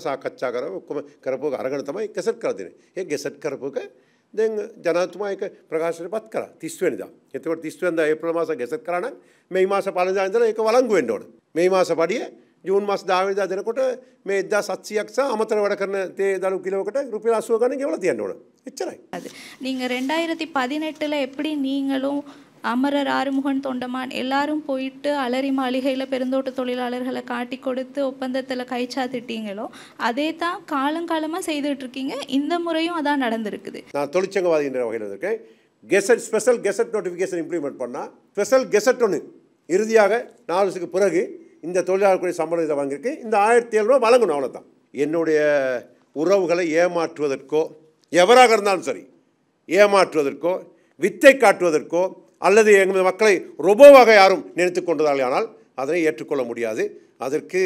සාකච්ඡා කරම ඔක්කොම කරපුක අරගෙන තමයි ගෙසට් කරලා දෙන්නේ. ඒ ගෙසට් කරපුක දැන් ජනාධිපතිතුමා ඒක ප්‍රකාශනපත් කරා 30 වෙනිදා. එතකොට 30 වෙනිදා ඒප්‍රිල් මාස ගෙසට් කරා නම් මේ මාස 15 දා ඉඳලා ඒක වළංගු වෙන්න ඕන. මේ මාස පඩිය ජූන් මාස 10 වෙනිදා දෙනකොට මේ 1700ක් සහ අමතර වැඩ කරන තේ දළු කිලෝකට රුපියල් 80 ගණන් ගෙවලා තියන්න ඕන. එච්චරයි. அது நீங்க 2018ல எப்படி நீங்களும் அமரர் ஆறுமுகன் தொண்டமான் எல்லாரும் போயிட்டு அலரி மாளிகையில் பெருந்தோட்ட தொழிலாளர்களை காட்டி கொடுத்து ஒப்பந்தத்தில் கைச்சாத்திட்டீங்களோ அதே தான் காலங்காலமாக செய்துட்டு இருக்கீங்க இந்த முறையும் அதான் நடந்திருக்குது நான் தொழிற்சங்கவாதி என்ற வகையில் இருக்கேன் gazette special gazette notification implement பண்ணால் ஸ்பெஷல் கெசட் ஒன்று இறுதியாக நாலு வருஷத்துக்கு பிறகு இந்த தொழிலாளர்களுடைய சம்பளம் இதை வாங்கியிருக்கு இந்த ஆயிரத்தி ஏழ்ரூவா வழங்கணும் அவ்வளோதான் என்னுடைய உறவுகளை ஏமாற்றுவதற்கோ எவராக இருந்தாலும் சரி ஏமாற்றுவதற்கோ வித்தை காட்டுவதற்கோ அல்லது எங்கள் மக்களை ரொபோவாக யாரும் நினைத்து கொண்டதால் ஆனால் அதனை ஏற்றுக்கொள்ள முடியாது அதற்கு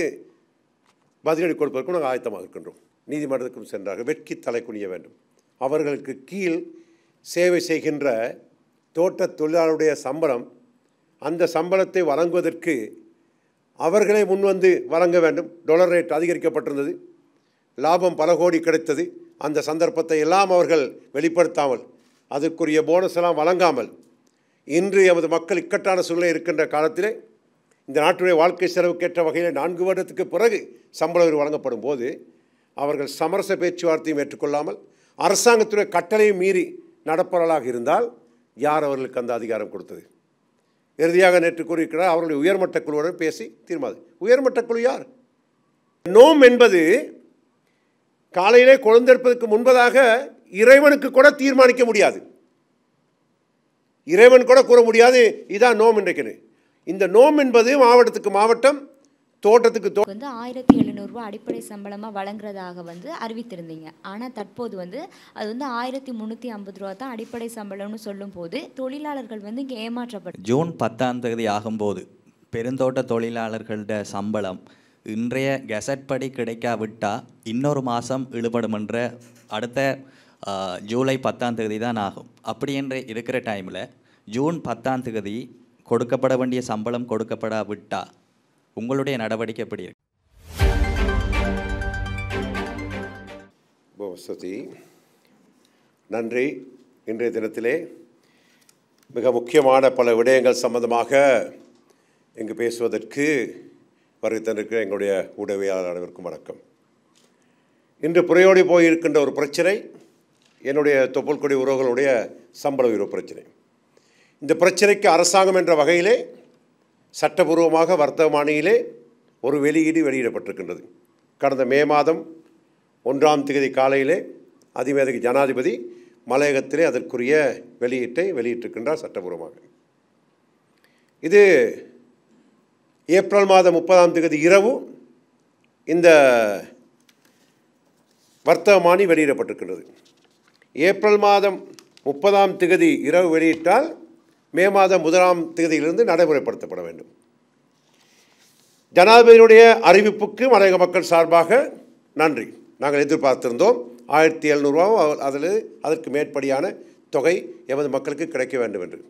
பதிலடி கொடுப்பதற்கும் நாங்கள் ஆயத்தமாக இருக்கின்றோம் நீதிமன்றத்துக்கும் சென்றார்கள் வெட்கி தலை குனிய வேண்டும் அவர்களுக்கு கீழ் சேவை செய்கின்ற தோட்ட தொழிலாளருடைய சம்பளம் அந்த சம்பளத்தை வழங்குவதற்கு அவர்களே முன்வந்து வழங்க வேண்டும் டொலர் ரேட் அதிகரிக்கப்பட்டிருந்தது லாபம் பல கோடி கிடைத்தது அந்த சந்தர்ப்பத்தை எல்லாம் அவர்கள் வெளிப்படுத்தாமல் அதற்குரிய போனஸ் எல்லாம் வழங்காமல் இன்று எமது மக்கள் இக்கட்டான சூழ்நிலை இருக்கின்ற காலத்திலே இந்த நாட்டுடைய வாழ்க்கை செலவுக்கேற்ற வகையில் நான்கு வருடத்துக்கு பிறகு சம்பள உயர்வு வழங்கப்படும் போது அவர்கள் சமரச பேச்சுவார்த்தையும் ஏற்றுக்கொள்ளாமல் அரசாங்கத்துடைய கட்டளையும் மீறி நடப்பவர்களாக இருந்தால் யார் அவர்களுக்கு அந்த அதிகாரம் கொடுத்தது இறுதியாக நேற்று கூறியிருக்கிறார் அவர்களுடைய உயர்மட்ட குழுவுடன் பேசி தீர்மானம் உயர்மட்ட குழு யார் நோம் என்பது காலையிலே குழந்திருப்பதற்கு முன்பதாக இறைவனுக்கு கூட தீர்மானிக்க முடியாது இறைவன் கூட கூற முடியாது இதான் நோம் இன்றைக்குன்னு இந்த நோம் என்பது மாவட்டத்துக்கு மாவட்டம் தோட்டத்துக்கு வந்து ஆயிரத்தி எழுநூறுரூவா அடிப்படை சம்பளமாக வழங்குறதாக வந்து அறிவித்திருந்தீங்க ஆனால் தற்போது வந்து அது வந்து ஆயிரத்தி முந்நூற்றி ஐம்பது ரூபா தான் அடிப்படை சம்பளம்னு சொல்லும்போது தொழிலாளர்கள் வந்து இங்கே ஏமாற்றப்படும் ஜூன் பத்தாம் தேதி ஆகும்போது பெருந்தோட்ட தொழிலாளர்களோட சம்பளம் இன்றைய கெசட் படி கிடைக்காவிட்டால் இன்னொரு மாதம் இழுபடும் என்ற அடுத்த ஜூலை பத்தாம் தேதி தான் ஆகும் அப்படி என்று இருக்கிற டைமில் ஜூன் பத்தாம் தேதி கொடுக்கப்பட வேண்டிய சம்பளம் கொடுக்கப்படாவிட்டால் உங்களுடைய நடவடிக்கை எப்படி இருக்கு வசதி நன்றி இன்றைய தினத்திலே மிக முக்கியமான பல விடயங்கள் சம்பந்தமாக இங்கு பேசுவதற்கு வருகை தந்திருக்கிற எங்களுடைய அனைவருக்கும் வணக்கம் இன்று புறையோடி போயிருக்கின்ற ஒரு பிரச்சனை என்னுடைய தொப்புள்கொடி உறவுகளுடைய சம்பள உயர்வு பிரச்சனை இந்த பிரச்சனைக்கு அரசாங்கம் என்ற வகையிலே சட்டபூர்வமாக வர்த்தமானியிலே ஒரு வெளியீடு வெளியிடப்பட்டிருக்கின்றது கடந்த மே மாதம் ஒன்றாம் தேதி காலையிலே அதிமேதகு ஜனாதிபதி மலையகத்திலே அதற்குரிய வெளியீட்டை வெளியிட்டிருக்கின்றார் சட்டபூர்வமாக இது ஏப்ரல் மாதம் முப்பதாம் தேதி இரவு இந்த வர்த்தகமானி வெளியிடப்பட்டிருக்கின்றது ஏப்ரல் மாதம் முப்பதாம் திகதி இரவு வெளியிட்டால் மே மாதம் முதலாம் திகதியிலிருந்து நடைமுறைப்படுத்தப்பட வேண்டும் ஜனாதிபதியினுடைய அறிவிப்புக்கு மலையக மக்கள் சார்பாக நன்றி நாங்கள் எதிர்பார்த்திருந்தோம் ஆயிரத்தி எழுநூறுவாவும் அதில் அதற்கு மேற்படியான தொகை எமது மக்களுக்கு கிடைக்க வேண்டும் என்று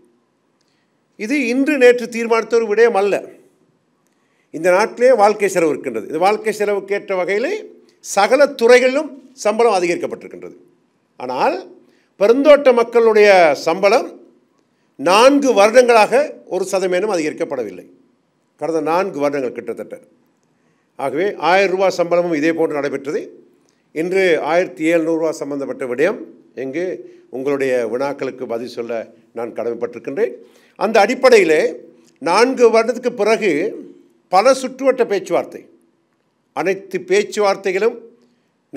இது இன்று நேற்று தீர்மானித்த ஒரு விடயம் அல்ல இந்த நாட்டிலே வாழ்க்கை செலவு இருக்கின்றது இந்த வாழ்க்கை செலவுக்கேற்ற வகையிலே சகல துறைகளிலும் சம்பளம் அதிகரிக்கப்பட்டிருக்கின்றது ஆனால் பெருந்தோட்ட மக்களுடைய சம்பளம் நான்கு வருடங்களாக ஒரு சதவீதம் அதிகரிக்கப்படவில்லை கடந்த நான்கு வருடங்கள் கிட்டத்தட்ட ஆகவே ஆயிரம் ரூபா சம்பளமும் இதே போன்று நடைபெற்றது இன்று ஆயிரத்தி ஏழ்நூறுரூவா சம்பந்தப்பட்ட விடயம் இங்கு உங்களுடைய வினாக்களுக்கு பதில் சொல்ல நான் கடமைப்பட்டிருக்கின்றேன் அந்த அடிப்படையில் நான்கு வருடத்துக்கு பிறகு பல சுற்றுவட்ட பேச்சுவார்த்தை அனைத்து பேச்சுவார்த்தைகளும்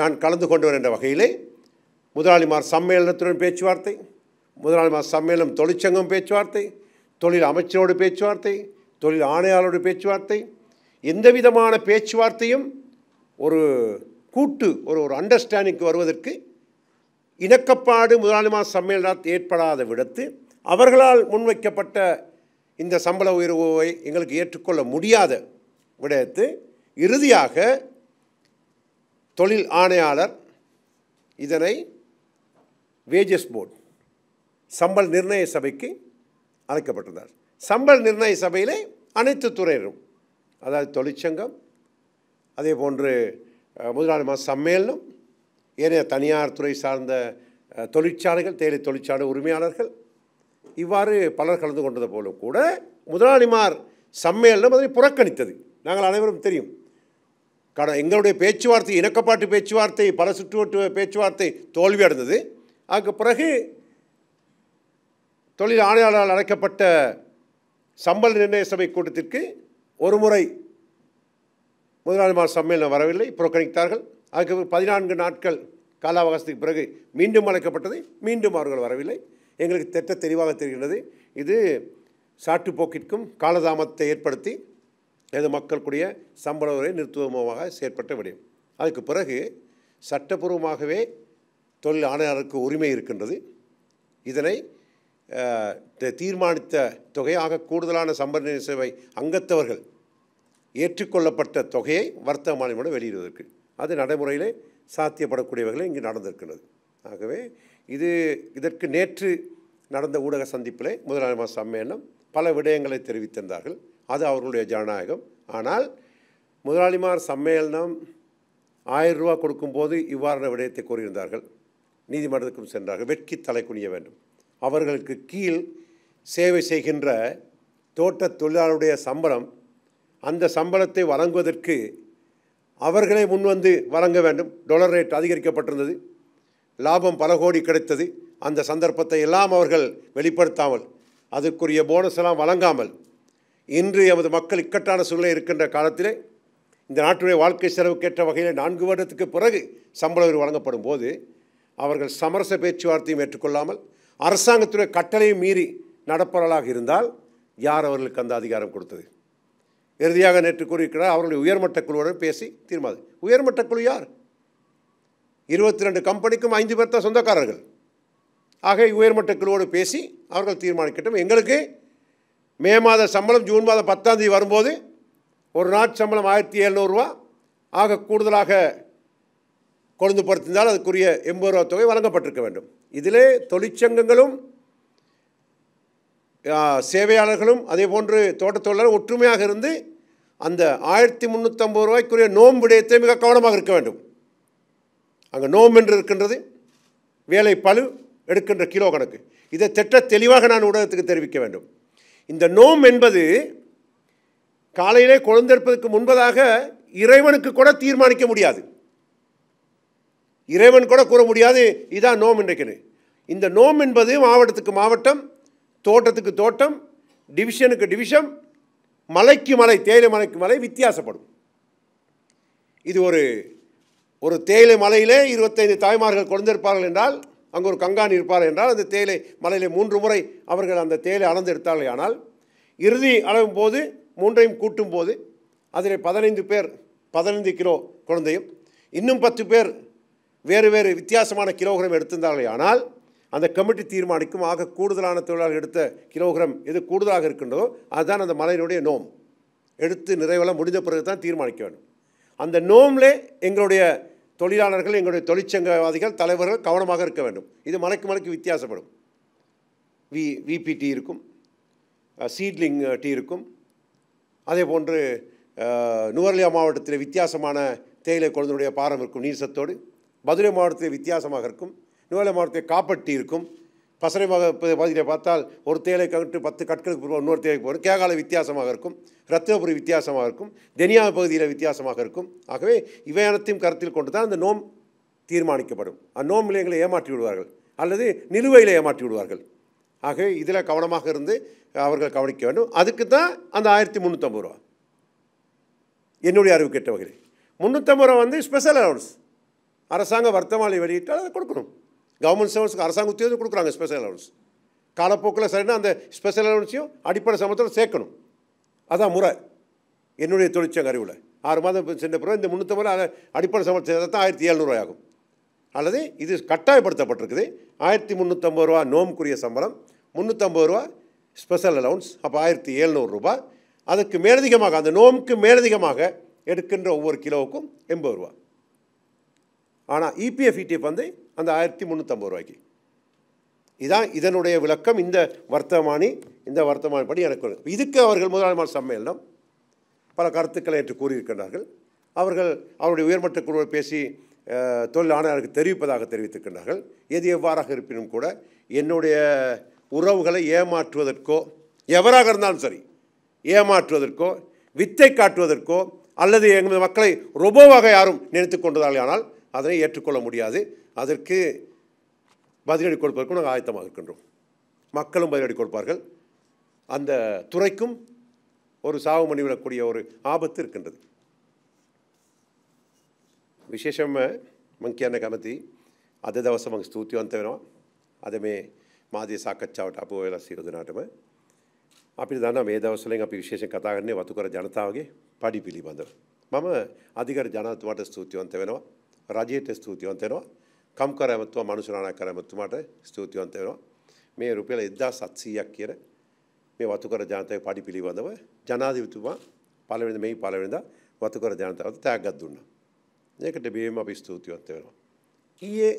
நான் கலந்து கொண்டவர் என்ற வகையிலே முதலாளிமார் சம்மேளனத்துடன் பேச்சுவார்த்தை முதலாளிமார் சம்மேளனம் தொழிற்சங்கம் பேச்சுவார்த்தை தொழில் அமைச்சரோடு பேச்சுவார்த்தை தொழில் ஆணையாளரோடு பேச்சுவார்த்தை எந்த விதமான பேச்சுவார்த்தையும் ஒரு கூட்டு ஒரு ஒரு அண்டர்ஸ்டாண்டிங்க்கு வருவதற்கு இணக்கப்பாடு முதலாளிமார் சம்மேளனத்தில் ஏற்படாத விடத்து அவர்களால் முன்வைக்கப்பட்ட இந்த சம்பள உயர்வை எங்களுக்கு ஏற்றுக்கொள்ள முடியாத விடயத்து இறுதியாக தொழில் ஆணையாளர் இதனை வேஜஸ் போர்டு சம்பள் நிர்ணய சபைக்கு அழைக்கப்பட்டிருந்தார் சம்பள் நிர்ணய சபையிலே அனைத்து துறையினரும் அதாவது தொழிற்சங்கம் அதே போன்று முதலாளிமா சம்மேளனம் ஏனைய தனியார் துறை சார்ந்த தொழிற்சாலைகள் தேயிலை தொழிற்சாலை உரிமையாளர்கள் இவ்வாறு பலர் கலந்து கொண்டது போலும் கூட முதலாளிமார் சம்மேளனம் அதனை புறக்கணித்தது நாங்கள் அனைவரும் தெரியும் கட எங்களுடைய பேச்சுவார்த்தை இணக்கப்பாட்டு பேச்சுவார்த்தை பல சுற்றுவட்டு பேச்சுவார்த்தை தோல்வி அடைந்தது அதுக்கு பிறகு தொழில் ஆணையாளரால் அழைக்கப்பட்ட சம்பள நிர்ணய சபை கூட்டத்திற்கு ஒரு முறை முதலாளி மாத சம்மேளனம் வரவில்லை புறக்கணித்தார்கள் அதுக்கு பதினான்கு நாட்கள் கால அவகாசத்துக்கு பிறகு மீண்டும் அழைக்கப்பட்டது மீண்டும் அவர்கள் வரவில்லை எங்களுக்கு திட்ட தெளிவாக தெரிகிறது இது சாட்டுப்போக்கிற்கும் காலதாமத்தை ஏற்படுத்தி எனது மக்களுக்குடைய சம்பள உரை நிறுத்துவமாக செயற்பட்ட விடும் அதுக்கு பிறகு சட்டபூர்வமாகவே தொழில் ஆணையாளருக்கு உரிமை இருக்கின்றது இதனை தீர்மானித்த தொகையாக கூடுதலான சம்பள சேவை அங்கத்தவர்கள் ஏற்றுக்கொள்ளப்பட்ட தொகையை வர்த்தக மானியமிடம் வெளியிடுவதற்கு அது நடைமுறையிலே சாத்தியப்படக்கூடிய வகையில் இங்கு நடந்திருக்கின்றது ஆகவே இது இதற்கு நேற்று நடந்த ஊடக சந்திப்பிலே முதலமைச்சர் சம்மேளனம் பல விடயங்களை தெரிவித்திருந்தார்கள் அது அவர்களுடைய ஜனநாயகம் ஆனால் முதலாளிமார் சம்மேளனம் ஆயிரம் ரூபா கொடுக்கும்போது இவ்வாறான விடயத்தை கூறியிருந்தார்கள் நீதிமன்றத்துக்கும் சென்றார்கள் வெட்கி தலை குனிய வேண்டும் அவர்களுக்கு கீழ் சேவை செய்கின்ற தோட்ட தொழிலாளருடைய சம்பளம் அந்த சம்பளத்தை வழங்குவதற்கு அவர்களே முன்வந்து வழங்க வேண்டும் டொலர் ரேட் அதிகரிக்கப்பட்டிருந்தது லாபம் பல கோடி கிடைத்தது அந்த சந்தர்ப்பத்தை எல்லாம் அவர்கள் வெளிப்படுத்தாமல் அதற்குரிய போனஸ் எல்லாம் வழங்காமல் இன்று எமது மக்கள் இக்கட்டான சூழ்நிலை இருக்கின்ற காலத்திலே இந்த நாட்டுடைய வாழ்க்கை செலவுக்கேற்ற வகையில் நான்கு வருடத்துக்கு பிறகு சம்பளம் வழங்கப்படும் போது அவர்கள் சமரச பேச்சுவார்த்தையும் ஏற்றுக்கொள்ளாமல் அரசாங்கத்துடைய கட்டளையும் மீறி நடப்பவர்களாக இருந்தால் யார் அவர்களுக்கு அந்த அதிகாரம் கொடுத்தது இறுதியாக நேற்று கூறியிருக்கிறார் அவர்களுடைய உயர்மட்ட குழுவுடன் பேசி தீர்மானம் உயர்மட்ட குழு யார் இருபத்தி ரெண்டு கம்பெனிக்கும் ஐந்து பேர் தான் சொந்தக்காரர்கள் ஆக உயர்மட்ட குழுவோடு பேசி அவர்கள் தீர்மானிக்கட்டும் எங்களுக்கு மே மாத சம்பளம் ஜூன் மாதம் பத்தாம் தேதி வரும்போது ஒரு நாட் சம்பளம் ஆயிரத்தி எழுநூறுரூவா ஆக கூடுதலாக கொழுந்து பொறுத்திருந்தால் அதுக்குரிய எண்பது ரூபா தொகை வழங்கப்பட்டிருக்க வேண்டும் இதிலே தொழிற்சங்கங்களும் சேவையாளர்களும் அதே போன்று தோட்டத்தொழிலாளர் ஒற்றுமையாக இருந்து அந்த ஆயிரத்தி முந்நூற்றம்பது ரூபாய்க்குரிய நோம்பு விடயத்தை மிக கவனமாக இருக்க வேண்டும் அங்கே நோம்பு என்று இருக்கின்றது வேலை பழு எடுக்கின்ற கிலோ கணக்கு இதை திட்ட தெளிவாக நான் ஊடகத்துக்கு தெரிவிக்க வேண்டும் இந்த நோம் என்பது காலையிலே குழந்தெடுப்பதற்கு முன்பதாக இறைவனுக்கு கூட தீர்மானிக்க முடியாது இறைவன் கூட கூற முடியாது இதான் நோம் இன்றைக்குன்னு இந்த நோம் என்பது மாவட்டத்துக்கு மாவட்டம் தோட்டத்துக்கு தோட்டம் டிவிஷனுக்கு டிவிஷன் மலைக்கு மலை தேயிலை மலைக்கு மலை வித்தியாசப்படும் இது ஒரு ஒரு தேயிலை மலையிலே இருபத்தைந்து தாய்மார்கள் கொண்டிருப்பார்கள் என்றால் அங்கே ஒரு கங்கான் இருப்பார்கள் என்றால் அந்த தேயிலை மலையில் மூன்று முறை அவர்கள் அந்த தேயிலை அளந்து எடுத்தார்கள் ஆனால் இறுதி அளவும் போது மூன்றையும் கூட்டும் போது அதில் பதினைந்து பேர் பதினைந்து கிலோ குழந்தையும் இன்னும் பத்து பேர் வேறு வேறு வித்தியாசமான கிலோகிராம் எடுத்திருந்தார்கள் ஆனால் அந்த கமிட்டி தீர்மானிக்கும் ஆக கூடுதலான தொழிலாளர்கள் எடுத்த கிலோகிராம் எது கூடுதலாக இருக்கின்றதோ அதுதான் அந்த மலையினுடைய நோம் எடுத்து நிறைவெல்லாம் முடிந்த பிறகு தான் தீர்மானிக்க வேண்டும் அந்த நோம்லே எங்களுடைய தொழிலாளர்கள் எங்களுடைய தொழிற்சங்கவாதிகள் தலைவர்கள் கவனமாக இருக்க வேண்டும் இது மலைக்கு மலைக்கு வித்தியாசப்படும் வி விபி டீ இருக்கும் சீட்லிங் டீ இருக்கும் அதே போன்று நுவர்லியா மாவட்டத்தில் வித்தியாசமான தேயிலை குழந்தையுடைய பாரம் இருக்கும் நீர் சத்தோடு மதுரை மாவட்டத்தை வித்தியாசமாக இருக்கும் நிவாலை மாவட்டத்தை காப்பட்டி இருக்கும் பசறை பகுதியை பார்த்தால் ஒரு தேலை கட்டு பத்து கற்களுக்கு பிறகு இன்னொரு தேலைக்கு போகும் கேகால வித்தியாசமாக இருக்கும் ரத்தினபுரி வித்தியாசமாக இருக்கும் தெனியா பகுதியில் வித்தியாசமாக இருக்கும் ஆகவே இவை அனைத்தையும் கருத்தில் கொண்டு தான் அந்த நோம் தீர்மானிக்கப்படும் அந்நோம் நிலையங்களை ஏமாற்றி விடுவார்கள் அல்லது நிலுவையில் ஏமாற்றி விடுவார்கள் ஆகவே இதில் கவனமாக இருந்து அவர்கள் கவனிக்க வேண்டும் அதுக்கு தான் அந்த ஆயிரத்தி முந்நூற்றம்பது ரூபா என்னுடைய அறிவு கேட்ட வகையில் முந்நூற்றம்பது ரூபா வந்து ஸ்பெஷல் அலவுன்ஸ் அரசாங்க வர்த்தமானி வெளியிட்டால் அதை கொடுக்கணும் கவர்மெண்ட் சர்வன்ஸுக்கு அரசாங்க உத்தியோகம் கொடுக்குறாங்க ஸ்பெஷல் அலவன்ஸ் காலப்போக்கில் சரினா அந்த ஸ்பெஷல் அலவன்ஸையும் அடிப்படை சமத்தில் சேர்க்கணும் அதான் முறை என்னுடைய தொழிற்சங்க அறிவில் ஆறு மாதம் சென்ற பிறகு இந்த முந்நூற்றம்பது அதை அடிப்படை சமத்து சேர்த்தா தான் ஆயிரத்தி எழுநூறுவாயாகும் அல்லது இது கட்டாயப்படுத்தப்பட்டிருக்குது ஆயிரத்தி முந்நூற்றம்பது ரூபா நோம்புக்குரிய சம்பளம் முந்நூற்றம்பது ரூபா ஸ்பெஷல் அலவுன்ஸ் அப்போ ஆயிரத்தி எழுநூறுரூபா அதுக்கு மேலதிகமாக அந்த நோம்க்கு மேலதிகமாக எடுக்கின்ற ஒவ்வொரு கிலோவுக்கும் எண்பது ரூபா ஆனால் இபிஎஃப் இடிஎஃப் வந்து அந்த ஆயிரத்தி முந்நூற்றம்பது ரூபாய்க்கு இதான் இதனுடைய விளக்கம் இந்த வர்த்தமானி இந்த வர்த்தமான படி எனக்கு இதுக்கு அவர்கள் முதலாளிமார் சம்மேளனம் பல கருத்துக்களை ஏற்று கூறியிருக்கின்றார்கள் அவர்கள் அவருடைய உயர்மட்ட குழுவை பேசி தொழில் ஆணையருக்கு தெரிவிப்பதாக தெரிவித்திருக்கின்றார்கள் எது எவ்வாறாக இருப்பினும் கூட என்னுடைய உறவுகளை ஏமாற்றுவதற்கோ எவராக இருந்தாலும் சரி ஏமாற்றுவதற்கோ வித்தை காட்டுவதற்கோ அல்லது எங்கள் மக்களை ரொபோவாக யாரும் நினைத்து கொண்டதால் ஆனால் அதனை ஏற்றுக்கொள்ள முடியாது அதற்கு பதிலடி கொடுப்பதற்கும் நாங்கள் ஆயத்தமாக இருக்கின்றோம் மக்களும் பதிலடி கொடுப்பார்கள் அந்த துறைக்கும் ஒரு சாவு மணி விடக்கூடிய ஒரு ஆபத்து இருக்கின்றது விசேஷம் மங்கியான கமத்தி அதை தவசம் அங்கே ஸ்தூத்தி வந்தவரும் அதுமே மாதிய சாக்கச்சாவட்ட அப்போ வேலை செய்வது நாட்டம் அப்படி தான் நம்ம எங்கள் அப்படி விசேஷம் கதாகனே வத்துக்கிற ஜனதாவே படிப்பிலி வந்தவர் மம அதிகார ஜனத்துவாட்ட ஸ்தூத்தி வந்தவனும் රජයට ස්තුතිවන්ත වෙනවා. කම්කර ඇමතුමා මනුෂ්‍ය නායක ඇමතුමාට ස්තුතිවන්ත වෙනවා. මේ රුපියල් 1700ක් කියන මේ වතුකර ජනතාවේ පඩි පිළිබඳව ජනාධිපතිතුමා පළවෙනිද මේ පළවෙනිදා වතුකර ජනතාවට තෑග්ගක් දුන්නා. ඒකට බීම අපි ස්තුතිවන්ත වෙනවා. ඊයේ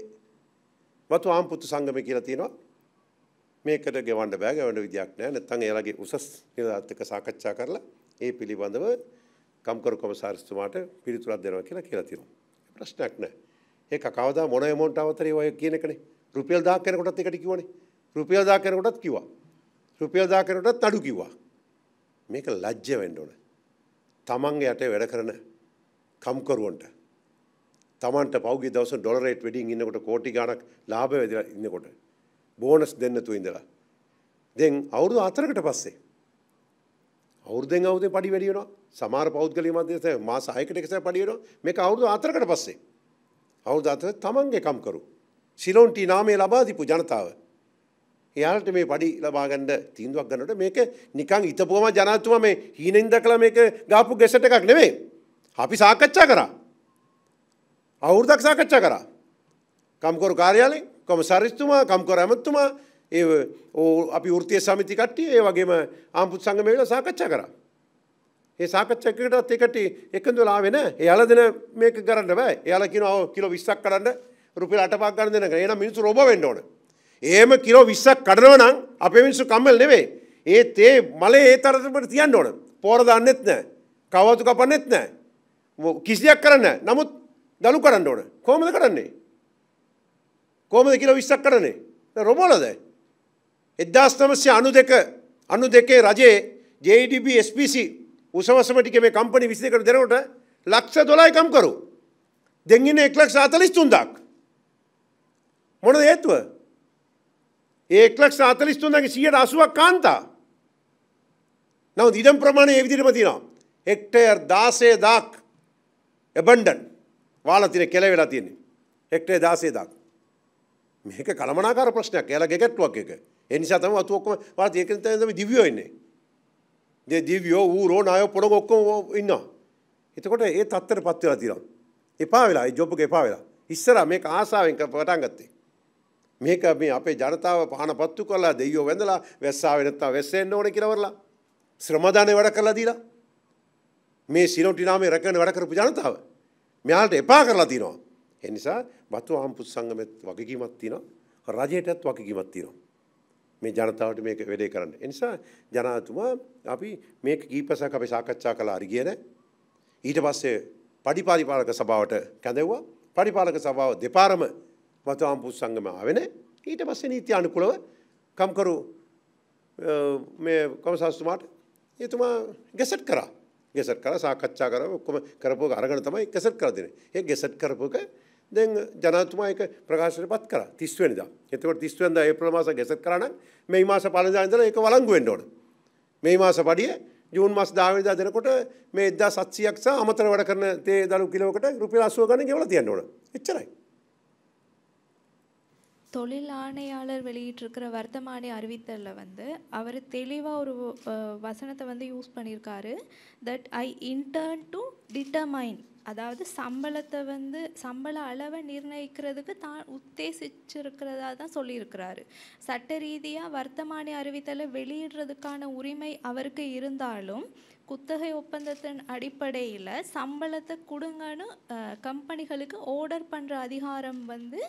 වතු ආම්පුත්තු සංගමය කියලා තියෙනවා. මේකට ගෙවන්න බෑ ගෙවන්න විදියක් නෑ. නැත්තම් එයාලගේ උසස් නිලධාරිත් එක්ක සාකච්ඡා කරලා ඒ පිළිබඳව කම්කරු කොමසාරිස්තුමාට පිළිතුරක් දෙනවා කියලා කියලා තියෙනවා. ප්‍රශ්නයක් නෑ ඒක කවදා මොන එමෝන්ට අවතරේ ඔය කියන එකනේ රුපියල් 1000 කෙනෙකුටත් එකට කිව්වනේ රුපියල් 1000 කෙනෙකුටත් කිව්වා රුපියල් 1000 කෙනෙකුටත් අඩු කිව්වා මේක ලැජ්ජ වෙන්න ඕන තමන්ගේ යටේ වැඩ කරන කම්කරුවන්ට තමන්ට පෞගි දවස ඩොලරේට් වැඩින් ඉන්නකොට කෝටි ගාණක් ලාභ වෙදලා ඉන්නකොට බෝනස් දෙන්න තු ඉඳලා දැන් අවුරුදු 4කට පස්සේ අවුරුද්දෙන් අවුරුද්දේ පඩි වැඩි වෙනවා සමාර පෞද්ගලි මධ්‍යස මාස අයකට එකස පඩියනවා මේ අවුදු අතරකට පස්සේ. අවුද අත තමන්ගේ කම්කරු. සිලොන්ටි නාමේ ලබාදිපු ජනතාව. එයාට මේ පඩි ලබාගන්ඩ තීන්දුවක් ගන්නට මේක නිකං ඉතපුුවම ජනතුම මේ හීනෙන්ද කළ මේක ගාපු ගෙසට එකක් නෙවේ. අපි සාකච්ඡා කරා. අවුරදක් සාකච්ඡා කරා. කම්කොරු කාර්යාලෙන් කොම සරිස්තුමා කම්කොර ඇමත්තුමා ඒ අපි ෘතිය සමිති කට්ටිය ඒ වගේම ආම්පුත් සංගමේල සාකච්ඡා කරා. ඒ සාකච්ඡකටත් එකට එකඳුලා වෙන එයාල දෙන මේක කරන්න බෑ එයාල කියන අව කිලෝ 20ක් කඩන්න රුපියල් 8ක් ගන්න දෙන කරේ එහෙනම් මිනිස්සු රොබ වෙන්න ඕන. එහෙම කිලෝ 20ක් කඩනවා නම් අපේ මිනිස්සු කම්මල් නෙවෙයි. ඒ තේ මලේ ඒ තරමට තියන්න ඕන. පෝර දාන්නෙත් නෑ. කවතු කපන්නෙත් නෑ. කිසියක් කරන්න නමුත් දළු කරන්න ඕන. කොහොමද කරන්නේ? කොහොමද කිලෝ 20ක් කරන්නේ? රොබලද? 1992 අනු දෙකේ රජයේ JDB SPC උසවසමටික මේ කම්පනි විසිකට දෙනකොට ලක්ෂ දොලායි කම්කරු. දෙගින එක්ලක් සාතලිස් තුන්දක්. මොන ඒත්ව. ඒක්ලක් සාතලිස් තුන්දගේ සියට අසුවක් කාන්තා. නව දිඩම් ප්‍රමාණය ඒවිදිරම තිනවා. එක්ටයර් දාසේ දක් එබන්ඩන් වාල තින කෙලවෙලා තියන්නේ. එක්ටේ දාසේ දක්. මේක කළමනාකාර ප්‍රශ්නයක් කියලා ගෙගැට්ුවක් එක. එනිසා තම අතුවක්ම වා ඒකනතම දිවියෝන්නේ. දෙදිවියෝ ඌරෝ නායෝ පොඩොන් ඔක්කොම ඉන්නවා. එතකොට ඒ තත්තර පත් වෙලා තියෙනවා. එපා වෙලා ඒ ජොබ් එක එපා වෙලා. ඉස්සරහා මේක ආසාවෙන් පටන් ගත්තේ. මේක මේ අපේ ජනතාව පහනපත්තු කරලා දෙයියෝ වැඳලා වැස්සාවේ නැත්තම් වැස්සෙන්න ඕනේ කියලා වරලා ශ්‍රමදානේ වැඩ කරලා දීලා මේ සිනොටිනාමේ රැකගෙන වැඩ කරපු ජනතාව මෙයාලට එපා කරලා තිනවා. ඒ නිසා වතු ආම්පුස් සංගමෙත් වගකීමක් තියෙනවා. රජයටත් වගකීමක් තියෙනවා. මේ ජනතාවට මේක වැඩේ කරන්න. එනිසා ජනාතුමා අපි මේක කීපසක් අපි සාකච්ඡා කළා හරි කියන. ඊට පස්සේ පඩිපාරිපාලක සභාවට කැඳව්වා. පරිපාලක සභාව දෙපාරම වතුම් පුස්සංගම ආවෙන. ඊට පස්සේ නීති අනුකූලව කම්කරු මේ කොමසාස්තුමාට එතුමා ගැසට් කරා. ගැසට් කරලා සාකච්ඡා කරා ඔක්කොම කරපුවක අරගෙන තමයි ගැසට් කරලා දෙන්නේ. ඒ ගැසට් කරපුවක දැන් ජනතුමා එක ප්‍රකාශනපත් කරා 30 වෙනිදා. එතකොට 30 වෙනිදා ඒප්‍රිල් මාස ගැසට් කරා නම් මේ මාස 5 වෙනිදා ඉඳලා ඒක වළංගු වෙන්න ඕන. මේ මාස පඩිය ජූන් මාස 10 වෙනිදා දෙනකොට මේ 1700ක් සහ අමතර වැඩ කරන තේ දළු කිලෝකට රුපියල් 80 ගණන් ගෙවලා තියන්න ඕන. එච්චරයි. தொழில் ஆணையாளர் வெளியிட்டிருக்கிற வர்த்தமானி அறிவித்தலில் வந்து அவர் தெளிவாக ஒரு வசனத்தை வந்து யூஸ் பண்ணியிருக்காரு that I intend to determine அதாவது சம்பளத்தை வந்து சம்பள அளவை நிர்ணயிக்கிறதுக்கு தான் உத்தேசிச்சிருக்கிறதா தான் சொல்லியிருக்கிறாரு சட்ட ரீதியாக வர்த்தமானி அறிவித்தலை வெளியிடுறதுக்கான உரிமை அவருக்கு இருந்தாலும் குத்தகை ஒப்பந்தத்தின் அடிப்படையில் சம்பளத்தை கொடுங்கன்னு கம்பெனிகளுக்கு ஆர்டர் பண்ணுற அதிகாரம் வந்து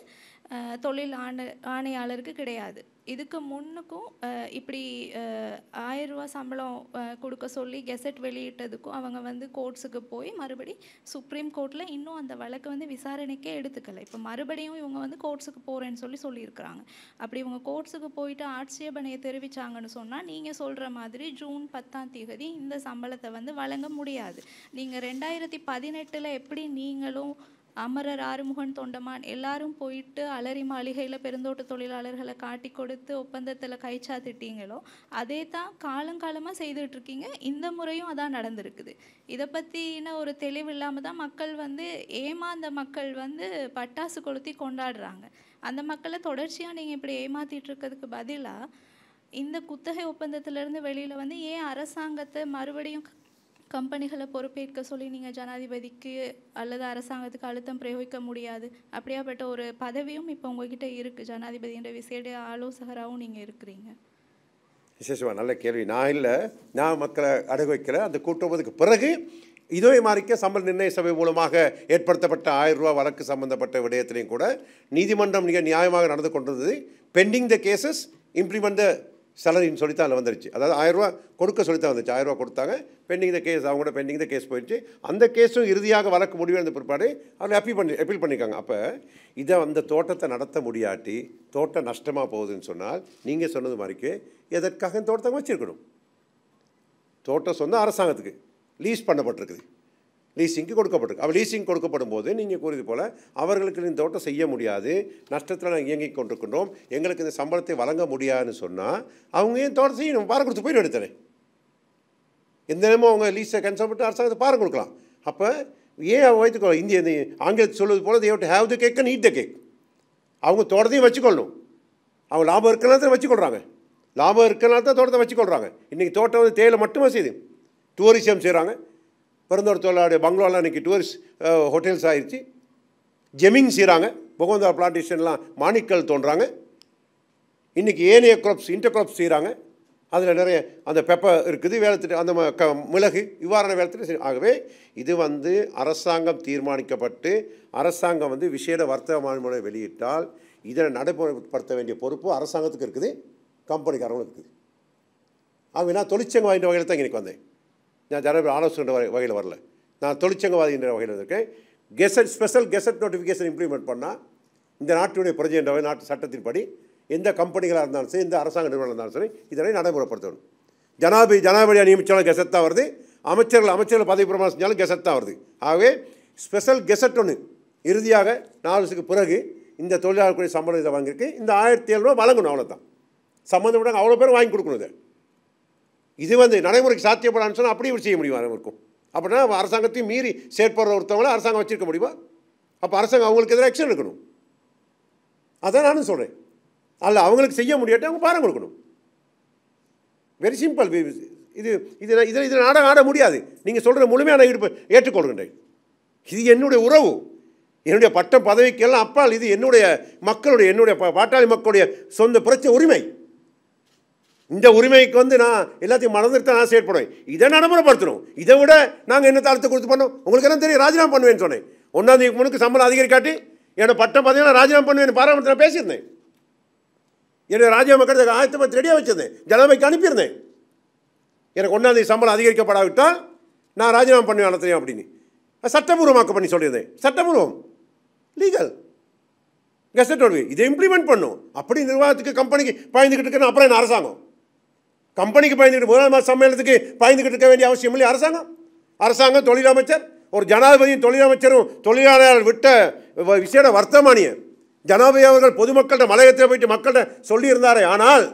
தொழில் ஆணை ஆணையாளருக்கு கிடையாது இதுக்கு முன்னுக்கும் இப்படி ரூபா சம்பளம் கொடுக்க சொல்லி கெசட் வெளியிட்டதுக்கும் அவங்க வந்து கோர்ட்ஸுக்கு போய் மறுபடி சுப்ரீம் கோர்ட்டில் இன்னும் அந்த வழக்கு வந்து விசாரணைக்கே எடுத்துக்கலை இப்போ மறுபடியும் இவங்க வந்து கோர்ட்ஸுக்கு போகிறேன்னு சொல்லி சொல்லியிருக்கிறாங்க அப்படி இவங்க கோர்ட்ஸுக்கு போயிட்டு ஆட்சேபனையை தெரிவித்தாங்கன்னு சொன்னால் நீங்கள் சொல்கிற மாதிரி ஜூன் பத்தாம் தேதி இந்த சம்பளத்தை வந்து வழங்க முடியாது நீங்கள் ரெண்டாயிரத்தி பதினெட்டில் எப்படி நீங்களும் அமரர் ஆறுமுகன் தொண்டமான் எல்லாரும் போயிட்டு அலரி மாளிகையில் பெருந்தோட்ட தொழிலாளர்களை காட்டி கொடுத்து ஒப்பந்தத்தில் கைச்சாத்திட்டீங்களோ அதே தான் காலங்காலமாக செய்துட்ருக்கீங்க இந்த முறையும் அதான் நடந்திருக்குது இதை பற்றின ஒரு தெளிவு இல்லாமல் தான் மக்கள் வந்து ஏமாந்த மக்கள் வந்து பட்டாசு கொளுத்தி கொண்டாடுறாங்க அந்த மக்களை தொடர்ச்சியாக நீங்கள் இப்படி ஏமாத்திட்டுருக்கிறதுக்கு பதிலாக இந்த குத்தகை ஒப்பந்தத்திலேருந்து வெளியில் வந்து ஏன் அரசாங்கத்தை மறுபடியும் கம்பெனிகளை பொறுப்பேற்க சொல்லி நீங்கள் ஜனாதிபதிக்கு அல்லது அரசாங்கத்துக்கு அழுத்தம் பிரயோகிக்க முடியாது அப்படியாப்பட்ட ஒரு பதவியும் இப்போ உங்ககிட்ட இருக்குது என்ற விசேட ஆலோசகராகவும் நீங்கள் இருக்கிறீங்க விசேஷமாக நல்ல கேள்வி நான் இல்லை நான் மக்களை அடகு வைக்கிறேன் அந்த கூட்டுறவுக்கு பிறகு இதோ மாறிக்க சம்பள நிர்ணய சபை மூலமாக ஏற்படுத்தப்பட்ட ஆயிரம் ரூபா வழக்கு சம்பந்தப்பட்ட விடயத்திலையும் கூட நீதிமன்றம் மிக நியாயமாக நடந்து கொண்டிருந்தது pending the cases implement the சேலரின்னு தான் அதில் வந்துருச்சு அதாவது ஆயிரரூவா கொடுக்க சொல்லி தான் வந்துச்சு ஆயிரரூவா கொடுத்தாங்க பெண்டிங் த கேஸ் அவங்க கூட பெண்டிங் த கேஸ் போயிடுச்சு அந்த கேஸும் இறுதியாக வழக்கு அந்த பிற்பாடு அவர் அப்பீல் பண்ணி அப்பீல் பண்ணியிருக்காங்க அப்போ இதை அந்த தோட்டத்தை நடத்த முடியாட்டி தோட்டம் நஷ்டமாக போகுதுன்னு சொன்னால் நீங்கள் சொன்னது மாதிரிக்கு எதற்காக தோட்டத்தை வச்சுருக்கணும் தோட்டம் சொன்னால் அரசாங்கத்துக்கு லீஸ் பண்ணப்பட்டிருக்குது லீசிங்க்கு கொடுக்கப்பட்டிருக்கு அப்போ லீசிங் கொடுக்கப்படும் போது நீங்கள் கூறியது போல் அவர்களுக்கு இந்த தோட்டம் செய்ய முடியாது நஷ்டத்தில் நாங்கள் இயங்கிக் கொண்டிருக்கின்றோம் எங்களுக்கு இந்த சம்பளத்தை வழங்க முடியாதுன்னு சொன்னால் அவங்க ஏன் தோட்டம் செய்யணும் பாரம் கொடுத்து போயிடும் எடுத்தனே எந்த நேரமும் அவங்க லீஸை கேன்சல் பண்ணிட்டு அரசாங்கத்தை பாரம் கொடுக்கலாம் அப்போ ஏன் அவங்க வைத்துக்கோ இந்திய ஆங்கிலத்தில் சொல்வது போல் they have the cake and eat the cake அவங்க தோட்டத்தையும் வச்சுக்கொள்ளணும் அவங்க லாபம் இருக்கனால தான் வச்சுக்கொள்கிறாங்க லாபம் இருக்கனால தான் தோட்டத்தை வச்சுக்கொள்கிறாங்க இன்றைக்கி தோட்டம் வந்து தேயிலை மட்டுமே செய்யுது டூரிசம் செய்கிறாங்க தொழிலாளி பங்களாவில் அன்றைக்கி டூரிஸ்ட் ஹோட்டல்ஸ் ஆயிடுச்சு ஜெமிங் செய்கிறாங்க பகவந்தா பிளான்டேஷன்லாம் மாணிக்கல் தோன்றாங்க இன்றைக்கி ஏனைய க்ராப்ஸ் இன்டர் க்ராப்ஸ் செய்கிறாங்க அதில் நிறைய அந்த பெப்ப இருக்குது வேலைத்திட்டு அந்த க மிளகு இவ்வாறான வேலைத்திட்டு ஆகவே இது வந்து அரசாங்கம் தீர்மானிக்கப்பட்டு அரசாங்கம் வந்து விசேட வர்த்தக மாநில வெளியிட்டால் இதை நடைமுறைப்படுத்த வேண்டிய பொறுப்பு அரசாங்கத்துக்கு இருக்குது கம்பெனிக்காரங்களும் இருக்குது ஆகவே நான் தொழிற்சங்கம் வாங்கின வகையில் தான் இன்றைக்கி வந்தேன் நான் ஜனாதிபதி ஆலோசனை வகையில் வரல நான் தொழிற்சங்கவாதி என்ற வகையில் இருக்கேன் gazette special gazette notification implement பண்ணால் இந்த நாட்டினுடைய பிரஜை என்ற நாட்டு சட்டத்தின்படி எந்த கம்பெனிகளாக இருந்தாலும் சரி எந்த அரசாங்க நிறுவனம் இருந்தாலும் சரி இதனை நடைமுறைப்படுத்தணும் ஜனாபதி ஜனாபதியாக நியமித்தாலும் கெசட் தான் வருது அமைச்சர்கள் அமைச்சர்கள் பதவி பிரமாணம் செஞ்சாலும் கெசட் தான் வருது ஆகவே ஸ்பெஷல் கெசட் ஒன்று இறுதியாக நாலு வருஷத்துக்கு பிறகு இந்த தொழிலாளர்களுடைய சம்பளம் இதை வாங்கியிருக்கு இந்த ஆயிரத்தி ஏழ்ரூவா வழங்கணும் அவ்வளோ தான் சம்மந்தப்பட்டாங்க அவ்வளோ பேர் வாங்கி கொடுக்கணும் இதை இது வந்து நடைமுறைக்கு சாத்தியப்படான்னு சொன்னால் அப்படியே செய்ய முடியும் இருக்கும் அப்படின்னா அரசாங்கத்தையும் மீறி செயற்படுற ஒருத்தவங்கள அரசாங்கம் வச்சுருக்க முடியுமா அப்போ அரசாங்கம் அவங்களுக்கு எதிராக ஆக்ஷன் எடுக்கணும் அதான் நானும் சொல்கிறேன் அதில் அவங்களுக்கு செய்ய முடியாட்டி அவங்க பாரம் கொடுக்கணும் வெரி சிம்பிள் இது இது இதில் இதில் நாடகம் ஆட முடியாது நீங்கள் சொல்கிற முழுமையான ஈடுப ஏற்றுக்கொள்கின்றேன் இது என்னுடைய உறவு என்னுடைய பட்டம் பதவிக்கெல்லாம் அப்பால் இது என்னுடைய மக்களுடைய என்னுடைய பாட்டாளி மக்களுடைய சொந்த பிரச்சனை உரிமை இந்த உரிமைக்கு வந்து நான் எல்லாத்தையும் மறந்துட்டு தான் ஆசை ஏற்படுவேன் இதை நடைமுறைப்படுத்தணும் இதை விட நாங்கள் என்ன தாழ்த்து கொடுத்து பண்ணோம் உங்களுக்கு என்ன தெரியும் ராஜினாமா பண்ணுவேன்னு சொன்னேன் ஒன்றாந்தேதி முனுக்கு சம்பளம் அதிகரிக்காட்டி என்னோட பட்டம் பார்த்தீங்கன்னா ராஜினாமா பண்ணுவேன் பாராளுமன்றத்தில் பேசியிருந்தேன் என்னை ராஜினாமா கட்டுறதுக்கு ஆயிரத்தி பத்து ரெடியாக வச்சுருந்தேன் ஜனாபதிக்கு அனுப்பியிருந்தேன் எனக்கு ஒன்றாந்தேதி சம்பளம் அதிகரிக்கப்படாவிட்டால் நான் ராஜினாமா பண்ணுவேன் அனைத்து அப்படின்னு சட்டபூர்வமாக்க பண்ணி சொல்லியிருந்தேன் சட்டபூர்வம் லீகல் கெசட் இதை இம்ப்ளிமெண்ட் பண்ணும் அப்படி நிர்வாகத்துக்கு கம்பெனிக்கு பாய்ந்துக்கிட்டு இருக்கேன் அப்புறம் என்ன அரசாங்கம் கம்பெனிக்கு பயந்துக்கிட்டு முதல் மாத சம்மேளனத்துக்கு பயந்துக்கிட்டு இருக்க வேண்டிய அவசியம் இல்லை அரசாங்கம் அரசாங்கம் தொழிலமைச்சர் ஒரு ஜனாதிபதியும் தொழிலமைச்சரும் தொழிலாளர் விட்ட விசேட வர்த்தமானியர் ஜனாதிபதி அவர்கள் பொதுமக்கள்கிட்ட மலையத்தில் போயிட்டு மக்கள்கிட்ட சொல்லியிருந்தாரே ஆனால்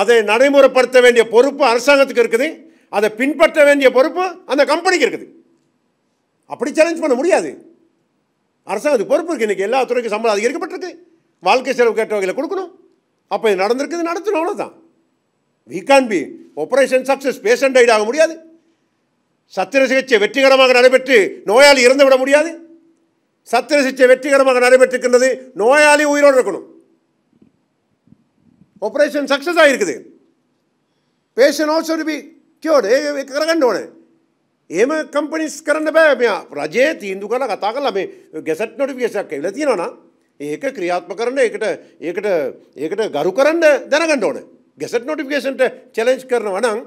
அதை நடைமுறைப்படுத்த வேண்டிய பொறுப்பு அரசாங்கத்துக்கு இருக்குது அதை பின்பற்ற வேண்டிய பொறுப்பு அந்த கம்பெனிக்கு இருக்குது அப்படி சேலஞ்ச் பண்ண முடியாது அரசாங்கத்துக்கு பொறுப்பு இருக்குது இன்றைக்கி எல்லா துறைக்கும் சம்பளம் அதிகரிக்கப்பட்டிருக்கு வாழ்க்கை செலவு கேட்டவர்களை கொடுக்கணும் அப்போ இது நடந்திருக்குது நடத்தணும் அவ்வளோதான் we can be operation success patient ஐடாக முடியாது சத்திர சிகிச்சை வெற்றிகரமாக நடைபெற்று நோயாளி இறந்துவிட முடியாது சத்திர சிகிச்சை வெற்றிகரமாக நடைபெற்றிருக்கின்றது நோயாளி உயிரோடு இருக்கணும் ஆப்ரேஷன் சக்ஸஸ் ஆகிருக்குது பேஷண்ட் ஆல்சோ டு பி ક્યોડ કરગંડોણે એમ કંપનીસ કરන්න බෑ මෙයා රජයේ තීන්දු කරලා කතා කරලා මේ ගැසට් නොටිෆිකේෂන් එකක් ඇවිල්ලා තියෙනවා නම් ඒක ක්‍රියාත්මක කරන්න ඒකට ගැසට නොටිෆිකේෂන්ට චලෙන්ජ් කරනවා නම්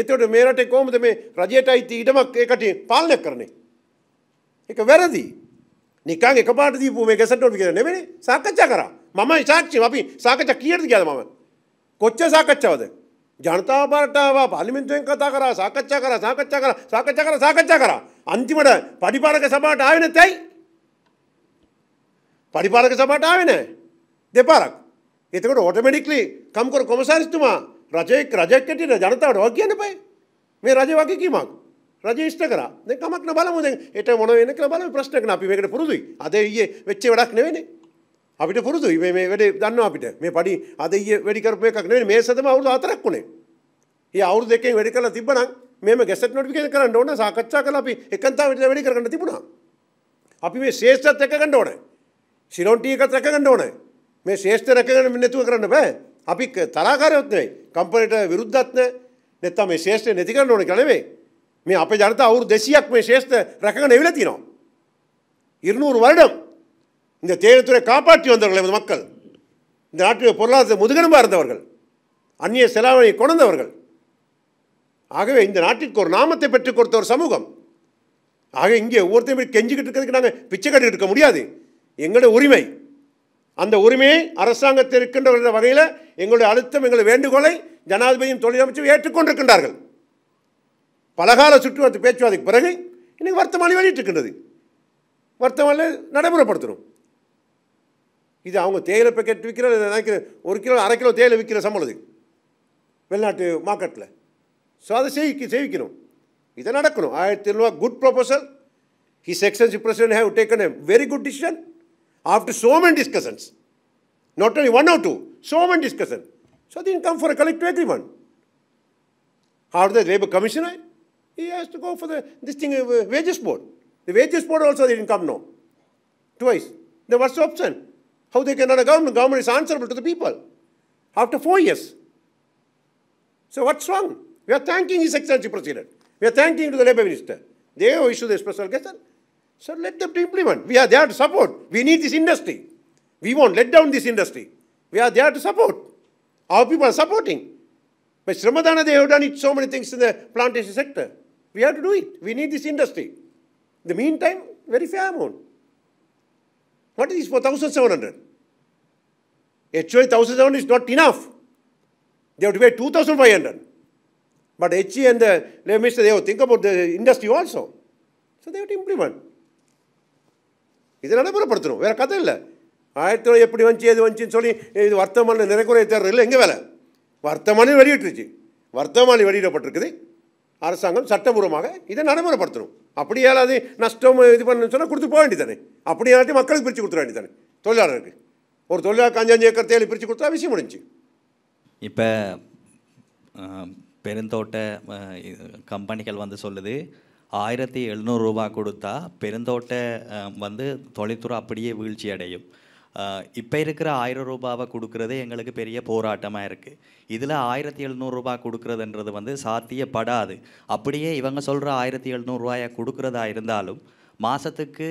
එතකොට මේ රටේ කොහොමද මේ රජයට අයිති ඉඩමක් ඒකට පාලනය කරන්නේ? ඒක වැරදි. නිකන් එකපාරට දීපු මේ ගැසට නොටිෆිකේෂන් නෙමෙයි සාකච්ඡා කරා. මමයි සාක්ෂිය අපි සාකච්ඡා කීයටද කියලා මම. කොච්චර සාකච්ඡාවද? ජනතා පාර්ටාව පාර්ලිමේන්තුවෙන් කතා කරා සාකච්ඡා කරා සාකච්ඡා කරා සාකච්ඡා කරා සාකච්ඡා කරා අන්තිමට පරිපාලක සභාවට ආවේ නැතයි පරිපාලක සභාවට ආවේ නැහැ දෙපාරක් එතකට ඔටමඩික්ලි කම්කර කොමසාරිස්තුමා රජයෙක් රජක්කටට ජනතාවට වා කියන්න පයි මේ රජ වගකීමක් රජේෂ්ට කර කමක් බලමුද එට මොන වෙන බල ප්‍රශ්නක අපි මේකට පුරුදුයි අද ඒ වෙච්චේ වැඩක් නෙවෙන අපිට පුරුදු මේ වැඩේ දන්න අපිට මේ පඩි අද ඒ වැඩිකරපය එකක් නෙවෙන මේ සතම අවුදු අතරක් වුණේ ඒ අවුරු දෙකෙන් වැඩි කරලා තිබ්බනම් මේම ගැසට් නොටිෆිකේෂන් කරන්න ඕන සාකච්ඡා කරලා අපි එකන්තාවට වැඩි කරගන්න තිබුණා අපි මේ ශේෂ්ඨත් එක ගන්න ඕනේ සිලොන්ටි එකත් රැක ගන්න ඕනේ මේ ශේෂ්ඨ රැකගෙන නැතුව කරන්න බෑ අපි තලාකාරයොත් නෙවෙයි කම්පැනිට විරුද්ධත් නෑ නැත්තම් මේ ශේෂ්ඨ නැති කරන්න ඕනේ කියලා නෙවෙයි මේ අපේ ජනතාව අවුරුදු 200ක් මේ ශේෂ්ඨ රැකගෙන එවිලා තිනවා 200 வருடம் இந்த தேனத்துறை காப்பாற்றி வந்தவர்கள் எமது மக்கள் இந்த நாட்டு பொருளாதார முதுகெலும்பாக இருந்தவர்கள் அந்நிய செலாவணி கொண்டவர்கள் ஆகவே இந்த நாட்டிற்கு ஒரு நாமத்தை பெற்றுக் கொடுத்த ஒரு சமூகம் ஆக இங்கே ஒவ்வொருத்தையும் கெஞ்சிக்கிட்டு இருக்கிறதுக்கு நாங்கள் பிச்சை கட்டிக்கிட்டு இருக்க முடியாது எங்களோட உரிமை அந்த உரிமையை அரசாங்கத்திற்கின்ற வகையில் எங்களுடைய அழுத்தம் எங்களுடைய வேண்டுகோளை ஜனாதிபதியும் தொழிலமைச்சரும் ஏற்றுக்கொண்டிருக்கின்றார்கள் பலகால சுற்றுவார்த்தை பேச்சுவார்த்தைக்கு பிறகு இன்றைக்கி வர்த்தமானி இருக்கின்றது வர்த்தமானி நடைமுறைப்படுத்தணும் இது அவங்க தேயிலை பேக்கெட் விற்கிற நினைக்கிற ஒரு கிலோ அரை கிலோ தேயிலை விற்கிற சம்பளது வெளிநாட்டு மார்க்கெட்டில் ஸோ அதை செய்விக்க செய்விக்கணும் இதை நடக்கணும் ஆயிரத்தி எழுநூறுவா good proposal his excellency president have taken a very good decision after so many discussions. Not only one or two, so many discussions. So they didn't come for a collective agreement. How the labor commissioner? He has to go for the this thing uh, wages board. The wages board also they didn't come now. Twice. The worst option? How they can run a government? Government is answerable to the people. After four years. So what's wrong? We are thanking His Excellency President. We are thanking to the Labour Minister. They have issued a special question. So let them to implement. We are there to support. We need this industry. We won't let down this industry. We are there to support. Our people are supporting. But Sramadana, they have done it so many things in the plantation sector. We have to do it. We need this industry. In the meantime, very fair amount. What is this for 1,700? Actually, 1,700 is not enough. They have to pay 2,500. But HE and the Labour Minister, they have to think about the industry also. So they have to implement. இதை நடைமுறைப்படுத்தணும் வேறு கதை இல்லை ஆயிரத்தி தொள்ளாயிரத்தி எப்படி வந்துச்சு எது வந்துச்சுன்னு சொல்லி இது வர்த்தமான நிறைகுறைய தேர்தல் இல்லை எங்கே வேலை வர்த்தமானி வெளியிட்டுருச்சு வர்த்தமானி வெளியிடப்பட்டிருக்குது அரசாங்கம் சட்டபூர்வமாக இதை நடைமுறைப்படுத்தணும் அப்படியே அது நஷ்டம் இது பண்ணுன்னு சொன்னால் கொடுத்து போக வேண்டியதானே அப்படியாட்டி மக்களுக்கு பிரித்து கொடுத்துட வேண்டியதானே தொழிலாளருக்கு ஒரு தொழிலாளர் அஞ்சஞ்சு ஏக்கர் தேலி பிரித்து கொடுத்தா விஷயம் முடிஞ்சு இப்போ பெருந்தோட்ட கம்பெனிகள் வந்து சொல்லுது ஆயிரத்தி எழுநூறுரூபா கொடுத்தா பெருந்தோட்ட வந்து தொலைத்துறை அப்படியே வீழ்ச்சி அடையும் இப்போ இருக்கிற ஆயிரம் ரூபாவை கொடுக்குறதே எங்களுக்கு பெரிய போராட்டமாக இருக்குது இதில் ஆயிரத்தி எழுநூறுரூபா கொடுக்குறதுன்றது வந்து சாத்தியப்படாது அப்படியே இவங்க சொல்கிற ஆயிரத்தி எழுநூறுரூவாயை கொடுக்குறதா இருந்தாலும் மாதத்துக்கு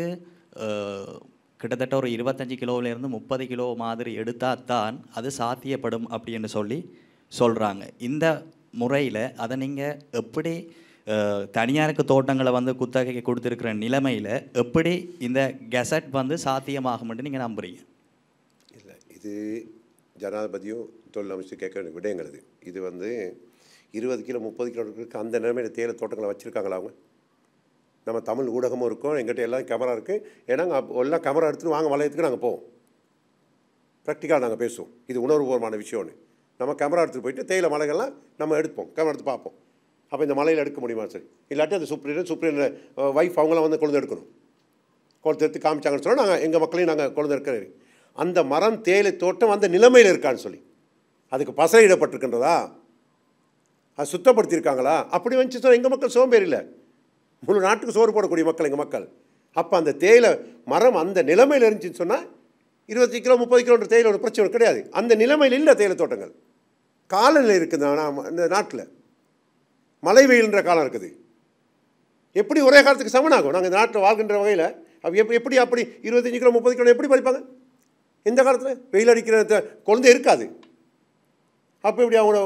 கிட்டத்தட்ட ஒரு இருபத்தஞ்சி கிலோவிலேருந்து முப்பது கிலோ மாதிரி எடுத்தால் தான் அது சாத்தியப்படும் அப்படின்னு சொல்லி சொல்கிறாங்க இந்த முறையில் அதை நீங்கள் எப்படி தனியாருக்கு தோட்டங்களை வந்து குத்தகைக்கு கொடுத்துருக்குற நிலைமையில் எப்படி இந்த கெசட் வந்து சாத்தியமாகும்னு நீங்கள் நம்புறீங்க இல்லை இது ஜனாதிபதியும் தொழில் அமைச்சர் கேட்க வேண்டிய விடயங்கிறது இது வந்து இருபது கிலோ முப்பது கிலோமீட்டருக்கு அந்த நிலைமையில் தேயிலை தோட்டங்களை வச்சுருக்காங்களா அவங்க நம்ம தமிழ் ஊடகமும் இருக்கும் எங்கிட்ட எல்லாம் கேமரா இருக்குது ஏன்னா எல்லாம் கேமரா எடுத்துகிட்டு வாங்க வளையத்துக்கு நாங்கள் போவோம் ப்ராக்டிக்காக நாங்கள் பேசுவோம் இது உணர்வுபூர்வமான விஷயம்னு நம்ம கேமரா எடுத்துகிட்டு போயிட்டு தேயிலை மலைகள்லாம் நம்ம எடுப்போம் கேமரா எடுத்து பார்ப்போம் அப்போ இந்த மலையில் எடுக்க முடியுமா சார் இல்லாட்டி அந்த சுப்ரீனர் சுப்ரீனர் ஒய்ஃப் அவங்களாம் வந்து குழந்தை எடுக்கணும் குழந்தை எடுத்து காமிச்சாங்கன்னு சொன்னால் நாங்கள் எங்கள் மக்களையும் நாங்கள் குழந்தை எடுக்கிறேன் அந்த மரம் தேயிலை தோட்டம் அந்த நிலைமையில் இருக்கான்னு சொல்லி அதுக்கு பசையிடப்பட்டிருக்கின்றதா அது சுத்தப்படுத்தியிருக்காங்களா அப்படி வந்துச்சு சொன்னால் எங்கள் மக்கள் சோம்பேறி இல்லை முழு நாட்டுக்கு சோறு போடக்கூடிய மக்கள் எங்கள் மக்கள் அப்போ அந்த தேயிலை மரம் அந்த நிலைமையில் இருந்துச்சுன்னு சொன்னால் இருபத்தி கிலோ முப்பது கிலோன்ற தேயிலோட பிரச்சனை கிடையாது அந்த நிலைமையில் இல்லை தேயிலை தோட்டங்கள் காலநிலை இருக்குது இந்த நாட்டில் மழை வெயில்ன்ற காலம் இருக்குது எப்படி ஒரே காலத்துக்கு ஆகும் நாங்கள் இந்த நாட்டில் வாழ்கின்ற வகையில் அப்போ எப்படி எப்படி அப்படி இருபத்தஞ்சு கிலோ முப்பது கிலோ எப்படி படிப்பாங்க இந்த காலத்தில் வெயில் அடிக்கிற குழந்தை இருக்காது அப்போ எப்படி அவங்க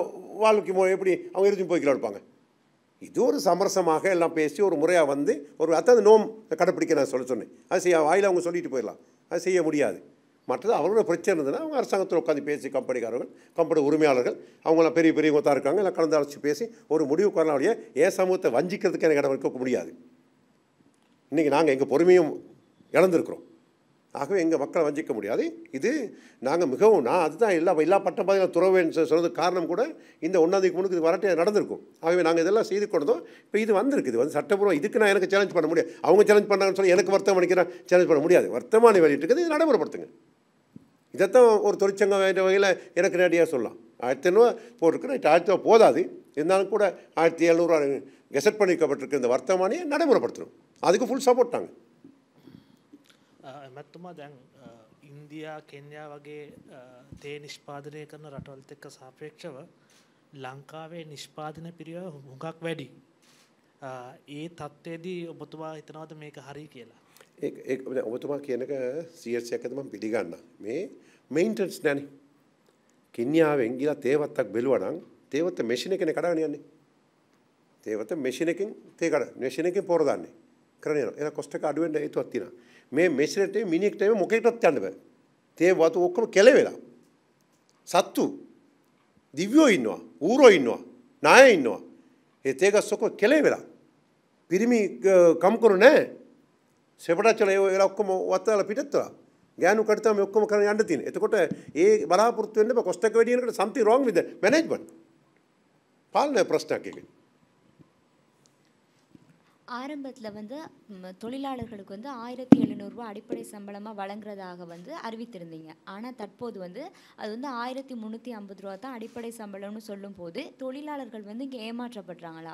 வாழ்க்கை எப்படி அவங்க இருபத்தி முப்பது கிலோ எடுப்பாங்க இது ஒரு சமரசமாக எல்லாம் பேசி ஒரு முறையாக வந்து ஒரு அத்தான் நோம் கடைப்பிடிக்க நான் சொல்ல சொன்னேன் அது செய்ய வாயில் அவங்க சொல்லிட்டு போயிடலாம் அது செய்ய முடியாது மற்றது அவரோட பிரச்சனை இருந்ததுன்னா அவங்க அரசாங்கத்தில் உட்காந்து பேசி கம்பெனிக்காரர்கள் கம்பெனி உரிமையாளர்கள் அவங்களாம் பெரிய பெரிய தான் இருக்காங்க எல்லாம் கலந்து அழைச்சி பேசி ஒரு முடிவு வரலாடைய ஏ சமூகத்தை வஞ்சிக்கிறதுக்கு எனக்கு இடம் இருக்க முடியாது இன்றைக்கி நாங்கள் எங்கள் பொறுமையும் இழந்திருக்கிறோம் ஆகவே எங்கள் மக்களை வஞ்சிக்க முடியாது இது நாங்கள் மிகவும் நான் அதுதான் எல்லா எல்லா பட்டப்பாதையில் துறவேன் சொன்னது காரணம் கூட இந்த ஒன்றாந்தேதிக்கு முன்னுக்கு இது வரட்டே நடந்திருக்கும் ஆகவே நாங்கள் இதெல்லாம் செய்து கொண்டோம் இப்போ இது வந்திருக்குது வந்து சட்டப்பூர்வம் இதுக்கு நான் எனக்கு சேலஞ்ச் பண்ண முடியாது அவங்க சேலஞ்ச் பண்ணாங்கன்னு சொல்லி எனக்கு வர்த்தமானிக்கிறேன் சேலஞ்ச் பண்ண முடியாது வருத்தமான வெளியிட்டு இருக்குது இது நடைமுறைப்படுத்துங்க இதைத்தான் ஒரு தொழிற்சங்கம் வேண்டிய வகையில் எனக்கு நேரடியாக சொல்லலாம் ஆயிரத்தி ஐநூறுவா போட்டிருக்கிறோம் ஆயிரத்தி ஐநூறு போதாது இருந்தாலும் கூட ஆயிரத்தி எழுநூறுவா கெசட் பண்ணிக்கப்பட்டிருக்க இந்த வர்த்தமானியை நடைமுறைப்படுத்தணும் அதுக்கு ஃபுல் සපෝට් ටාග ඇමැත්තුමා දැන් ඉන්දයා කෙන්යා වගේ තේ නිෂ්පාදනය කරන රටවල්ත එක්ක සාපේක්ෂව ලංකාවේ නිෂ්පාදන පිරිව හුඟක් වැඩි ඒ තත්ත්වේදී ඔබතුවා හිතනවද මේක හරි කියලා ඒ ඔබතුමා කියනක සියර්සයක්කද මම පිළිගන්න මේ මෙයින්ටන්ස් නැන කින්්‍යාවෙන් ගිලා තේවත්තක් බෙලුවනම් තේවත මෙෂින කෙන කඩාන යන්නේ තේවත මෙෂිනකින් තේකඩ නිශෂනකින් පෝරදන්නේ කරන එ කොස්ට අඩුවෙන්ට ඒතුවත්තින මේ මෙසිනට මිනික්ටම මොකෙටත් යන්නබ තේ වතු ඔක්කම කෙලවෙලා සත්තු දිව්‍යෝ ඉන්නවා ඌරෝ ඉන්නවා නාය ඉන්නවා ඒ තේගස්සොකො කෙලේ වෙලා පිරිමි කම්කරු නෑ සෙපටච්චල ඒ ඔක්කොම වත්තල පිටත්වා ගෑනු කටතම ඔක්කොම කරන යන්න තියෙන. එතකොට ඒ බලාපොරොත්තු වෙන්න බ කොස්ට් එක වැඩි වෙනකොට something ஆரம்பத்தில் வந்து தொழிலாளர்களுக்கு வந்து ஆயிரத்தி எழுநூறுரூவா அடிப்படை சம்பளமாக வழங்குறதாக வந்து அறிவித்திருந்தீங்க ஆனால் தற்போது வந்து அது வந்து ஆயிரத்தி முந்நூற்றி ஐம்பது ரூபா தான் அடிப்படை சம்பளம்னு சொல்லும் போது தொழிலாளர்கள் வந்து இங்கே ஏமாற்றப்படுறாங்களா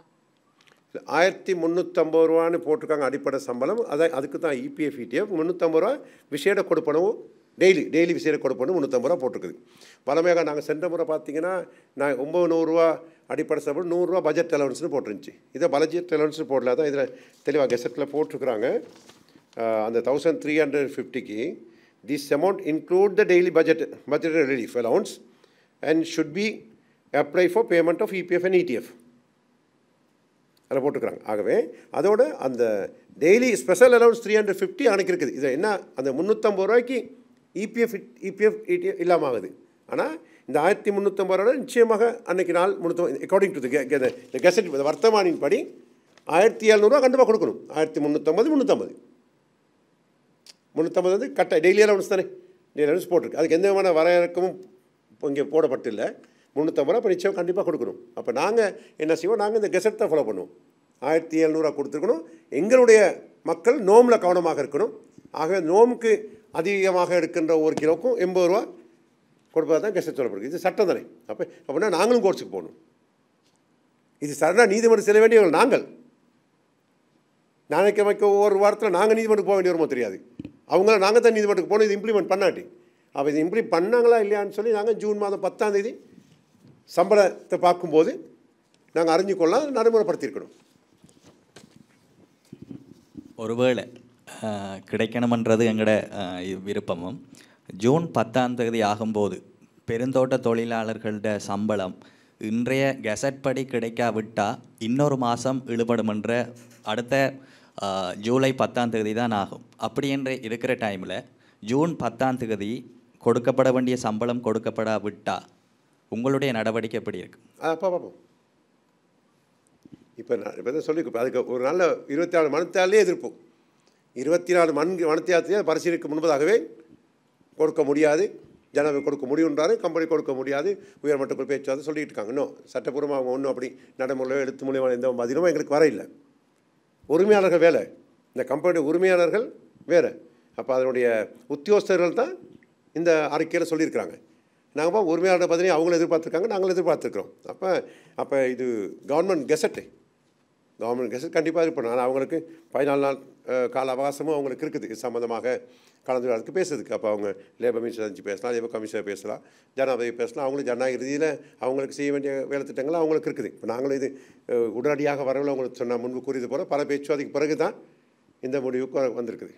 ஆயிரத்தி முந்நூற்றம்பது ரூபான்னு போட்டிருக்காங்க அடிப்படை சம்பளம் அதான் அதுக்கு தான் இபிஎஃப் e இடிஎஃப் e முந்நூற்றம்பது ரூபா விசேட கொடுப்பனவும் டெய்லி டெய்லி விசேட கொடுப்பனும் முந்நூற்றம்பது ரூபா போட்டிருக்குது பழமையாக நாங்கள் சென்ற முறை பார்த்தீங்கன்னா நான் ஒம்பது நூறுரூவா அடிப்படை சம்பளம் நூறுரூவா பட்ஜெட் அலவன்ஸ்னு போட்டிருந்துச்சு இதை பட்ஜெட் அலவன்ஸ்னு போடல தான் இதில் தெளிவாக கெசட்டில் போட்டிருக்கிறாங்க அந்த தௌசண்ட் த்ரீ ஹண்ட்ரட் ஃபிஃப்டிக்கு this amount include the daily budget budget relief allowance and should be apply for payment of EPF and ETF அதில் போட்டிருக்கிறாங்க ஆகவே அதோட அந்த daily special allowance three hundred fifty அணைக்கிருக்குது இருக்குது இது என்ன அந்த முந்நூற்றம்பது ரூபாய்க்கு EPF e EPF ETF e e இல்லாமல் ஆகுது ஆனால் இந்த ஆயிரத்தி முந்நூற்றம்பது ரூபாய் நிச்சயமாக அன்றைக்கி நாள் முந்நூற்றம்பது அக்கார்டிங் டு த கெசட் வர்த்தமானின் படி ஆயிரத்தி எழுநூறுவா கண்டிப்பாக கொடுக்கணும் ஆயிரத்தி முந்நூற்றம்பது முந்நூற்றம்பது முந்நூற்றம்பது வந்து கட்ட டெய்லி அலவுன்ஸ் தானே டெய்லி அலவுன்ஸ் போட்டிருக்கு அதுக்கு எந்த விதமான வரையறக்கமும் இங்கே இல்லை முந்நூற்றம்பது ரூபா நிச்சயம் கண்டிப்பாக கொடுக்கணும் அப்போ நாங்கள் என்ன செய்வோம் நாங்கள் இந்த கெசட்டை ஃபாலோ பண்ணுவோம் ஆயிரத்தி எழுநூறுவா கொடுத்துருக்கணும் எங்களுடைய மக்கள் நோமில் கவனமாக இருக்கணும் ஆக நோமுக்கு அதிகமாக எடுக்கின்ற ஒரு கிலோக்கும் எண்பது ரூபா கொடுப்பதாக தான் கெசட் சொல்லப்படுது இது சட்டம் தானே அப்போ அப்படின்னா நாங்களும் கோர்ஸுக்கு போகணும் இது சரணாக நீதிமன்றம் செல்ல வேண்டியவர்கள் நாங்கள் நாளைக்கு அமைக்க ஒவ்வொரு வாரத்தில் நாங்கள் நீதிமன்றத்துக்கு போக வேண்டிய வருமோ தெரியாது அவங்கள நாங்கள் தான் நீதிமன்றத்துக்கு போகணும் இது இம்ப்ளிமெண்ட் பண்ணாட்டி அப்போ இது இம்ப்ளிமெண்ட் பண்ணாங்களா இல்லையான்னு சொல்லி நாங்கள் ஜூன் மாதம் பத்தாம் தேதி சம்பளத்தை பார்க்கும்போது நாங்கள் அறிஞ்சு கொள்ளலாம் நடைமுறைப்படுத்தியிருக்கணும் ஒருவேளை கிடைக்கணுமன்றது எங்களோட விருப்பமும் ஜூன் பத்தாம் தேதி ஆகும்போது பெருந்தோட்ட தொழிலாளர்களோட சம்பளம் இன்றைய கெசட் படி கிடைக்காவிட்டால் இன்னொரு மாதம் இழுபடுமென்ற அடுத்த ஜூலை பத்தாம் தேதி தான் ஆகும் அப்படி என்று இருக்கிற டைமில் ஜூன் பத்தாம் தேதி கொடுக்கப்பட வேண்டிய சம்பளம் கொடுக்கப்படாவிட்டால் உங்களுடைய நடவடிக்கை எப்படி இருக்கு அப்பா பார்ப்போம் இப்போ நான் இப்போ தான் சொல்லி அதுக்கு ஒரு நல்ல இருபத்தி நாலு மனத்தாலே எதிர்ப்போம் இருபத்தி நாலு மண் மனத்தியாத்தையே பரிசீலிக்க முன்பதாகவே கொடுக்க முடியாது ஜனவை கொடுக்க முடியுன்றாரு கம்பெனி கொடுக்க முடியாது பேச்சு வந்து சொல்லிகிட்டு இருக்காங்க இன்னும் சட்டப்பூர்வமாக அவங்க ஒன்றும் அப்படி நடைமுறையோ எழுத்து மூலியமான எந்த பதிலும் எங்களுக்கு வர இல்லை உரிமையாளர்கள் வேலை இந்த கம்பெனியுடைய உரிமையாளர்கள் வேறு அப்போ அதனுடைய உத்தியோகஸ்தர்கள் தான் இந்த அறிக்கையில் சொல்லியிருக்கிறாங்க நாங்கள் பார்ப்போம் உரிமையாளர் பதவியும் அவங்களும் எதிர்பார்த்துருக்காங்க நாங்களும் எதிர்பார்த்துருக்குறோம் அப்போ அப்போ இது கவர்மெண்ட் கெசட்டு கவர்மெண்ட் கெசட் கண்டிப்பாக இருப்போம் நான் அவங்களுக்கு பதினாலு நாள் கால அவகாசமும் அவங்களுக்கு இருக்குது இது சம்மந்தமாக கலந்துரையாடலுக்கு பேசுறதுக்கு அப்போ அவங்க லேபர் மினிஸ்டர் அனுப்பிச்சு பேசலாம் லேபர் கமிஷனர் பேசலாம் ஜனாதிபதி பேசலாம் அவங்களும் ஜனநாயக ரீதியில் அவங்களுக்கு செய்ய வேண்டிய வேலை திட்டங்கள் அவங்களுக்கு இருக்குது இப்போ நாங்களும் இது உடனடியாக வரவில்லை அவங்களுக்கு சொன்னால் முன்பு கூறியது போல் பல பேச்சுவார்த்தைக்கு பிறகு தான் இந்த முடிவுக்கு வந்திருக்குது